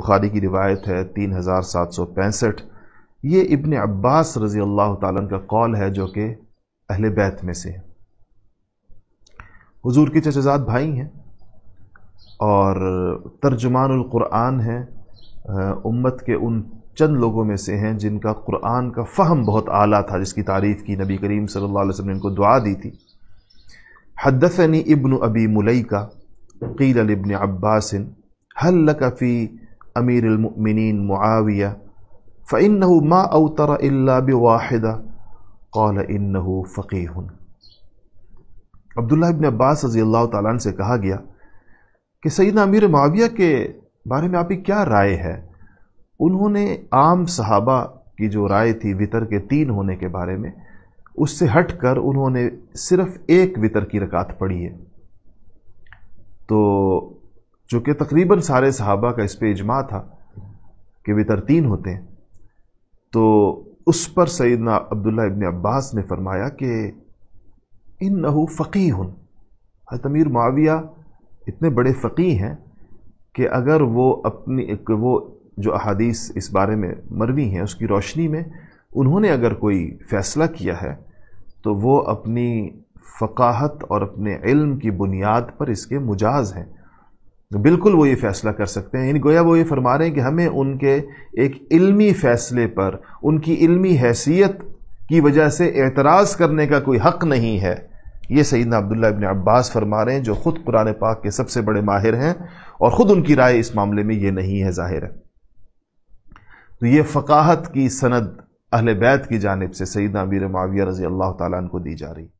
बुखारी की रिवायत है तीन हज़ार सात सौ पैंसठ ये इबन अब्बास रज़ी अल्लाह तालन का कौल है जो कि अहल बैत में से है हुजूर के चचजात भाई हैं और तर्जुमानकुरान हैं उम्मत के उन चंद लोगों में से हैं जिनका कुरान का फ़हम बहुत आला था जिसकी तारीफ़ की नबी करीम सल्लल्लाहु अलैहि वसल्लम ने इनको दुआ दी थी हदफनी इब्न अबी मुलई का कील इबन अब्बासन हल अमीर المؤمنين معاوية فإنه ما أوتر إلا بواحدة قال إنه फ़कीह अब्दुल्ला इबन अब्बास रजी अल्लाह तन से कहा गया कि सईदना अमीर माविया के बारे में आपकी क्या राय है उन्होंने आम सहाबा की जो राय थी वितर के तीन होने के बारे में उससे हटकर उन्होंने सिर्फ एक वितर की रकात पढ़ी है तो जो कि तकरीबन सारे सहाबा का इस पर इजमा था कि वे तरतीन होते हैं तो उस पर सैदना अब्दुल्ला इबन अब्बास ने फरमाया कि इन नहू फ़की हन हतमीर माविया इतने बड़े फ़की हैं कि अगर वो अपनी वो जो अहादीस इस बारे में मरवी हैं उसकी रोशनी में उन्होंने अगर कोई फ़ैसला किया है तो वो अपनी फ़काहत और अपने इल्म की बुनियाद पर इसके मुजाज हैं बिल्कुल वो ये फ़ैसला कर सकते हैं यानी गोया वो ये फरमा रहे हैं कि हमें उनके एक इल्मी फ़ैसले पर उनकी इल्मी हैसियत की वजह से एतराज़ करने का कोई हक़ नहीं है ये सईद अब्दुल्ला इबन अब्बास फरमा रहे हैं जो ख़ुद कुरान पाक के सबसे बड़े माहिर हैं और ख़ुद उनकी राय इस मामले में ये नहीं है ज़ाहिर है तो ये फ़काहत की सनद अहल बैत की जानब से सईद अबीर माविया रज़ी अल्लाह तु दी जा रही है